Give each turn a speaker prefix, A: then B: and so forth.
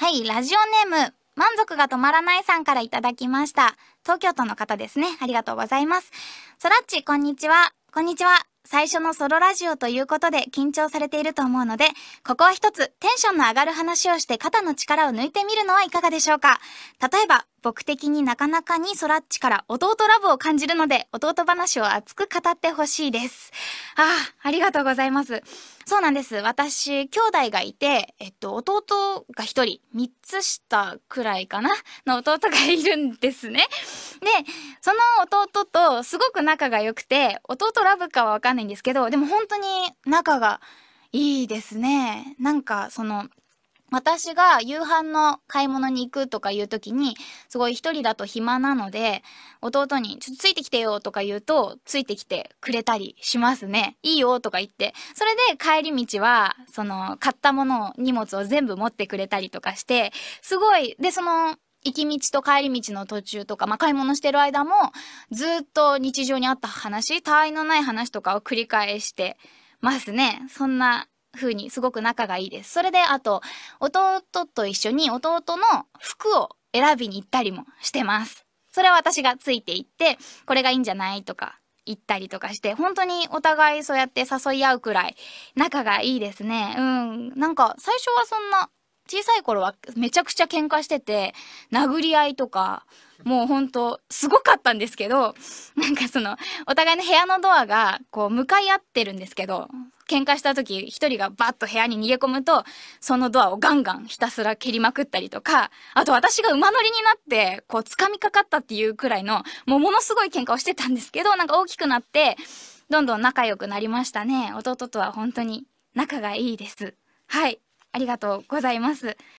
A: はい、ラジオネーム、満足が止まらないさんからいただきました。東京都の方ですね。ありがとうございます。そらっち、こんにちは。こんにちは。最初のソロラジオということで緊張されていると思うので、ここは一つテンションの上がる話をして肩の力を抜いてみるのはいかがでしょうか例えば、僕的になかなかにソラッチから弟ラブを感じるので、弟話を熱く語ってほしいです。ああ、ありがとうございます。そうなんです。私、兄弟がいて、えっと、弟が一人、三つ下くらいかなの弟がいるんですね。で、その弟とすごく仲が良くて、弟ラブかはわかんないんですけど、でも本当に仲がいいですね。なんか、その、私が夕飯の買い物に行くとかいう時に、すごい一人だと暇なので、弟に、ちょっとついてきてよとか言うと、ついてきてくれたりしますね。いいよとか言って。それで帰り道は、その、買ったものを、荷物を全部持ってくれたりとかして、すごい、で、その、行き道と帰り道の途中とか、まあ、買い物してる間も、ずっと日常にあった話、他愛のない話とかを繰り返してますね。そんな風にすごく仲がいいです。それで、あと、弟と一緒に弟の服を選びに行ったりもしてます。それは私がついていって、これがいいんじゃないとか言ったりとかして、本当にお互いそうやって誘い合うくらい仲がいいですね。うん。なんか最初はそんな小さい頃はめちゃくちゃ喧嘩してて、殴り合いとか、もうほんと、すごかったんですけど、なんかその、お互いの部屋のドアが、こう、向かい合ってるんですけど、喧嘩した時、一人がバッと部屋に逃げ込むと、そのドアをガンガンひたすら蹴りまくったりとか、あと私が馬乗りになって、こう、掴みかかったっていうくらいの、もうものすごい喧嘩をしてたんですけど、なんか大きくなって、どんどん仲良くなりましたね。弟とは本当に仲がいいです。はい。ありがとうございます